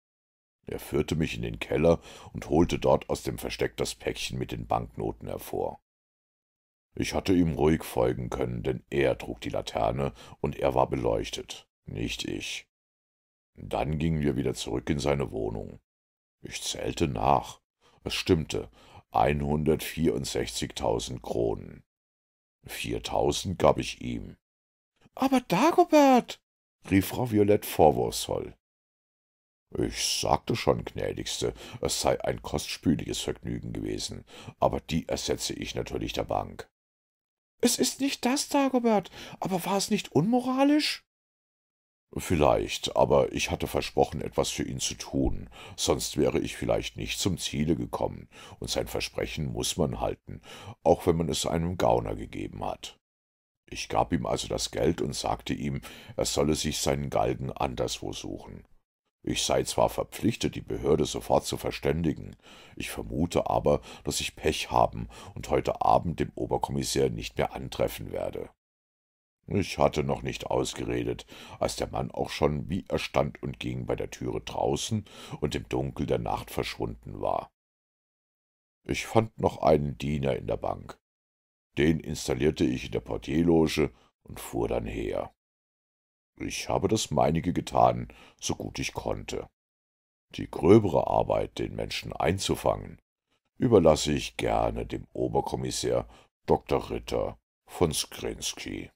Er führte mich in den Keller und holte dort aus dem Versteck das Päckchen mit den Banknoten hervor. Ich hatte ihm ruhig folgen können, denn er trug die Laterne und er war beleuchtet, nicht ich. Dann gingen wir wieder zurück in seine Wohnung. Ich zählte nach. Es stimmte, 164.000 Kronen. Viertausend gab ich ihm. Aber Dagobert, rief Frau Violett vorwurfsvoll. Ich sagte schon, gnädigste, es sei ein kostspüliges Vergnügen gewesen, aber die ersetze ich natürlich der Bank. Es ist nicht das, Dagobert, aber war es nicht unmoralisch? Vielleicht, aber ich hatte versprochen, etwas für ihn zu tun, sonst wäre ich vielleicht nicht zum Ziele gekommen, und sein Versprechen muß man halten, auch wenn man es einem Gauner gegeben hat. Ich gab ihm also das Geld und sagte ihm, er solle sich seinen Galgen anderswo suchen. Ich sei zwar verpflichtet, die Behörde sofort zu verständigen, ich vermute aber, dass ich Pech haben und heute Abend dem Oberkommissär nicht mehr antreffen werde. Ich hatte noch nicht ausgeredet, als der Mann auch schon wie er stand und ging bei der Türe draußen und im Dunkel der Nacht verschwunden war. Ich fand noch einen Diener in der Bank. Den installierte ich in der Portierloge und fuhr dann her. Ich habe das meinige getan, so gut ich konnte. Die gröbere Arbeit, den Menschen einzufangen, überlasse ich gerne dem Oberkommissär Dr. Ritter von Skrinsky.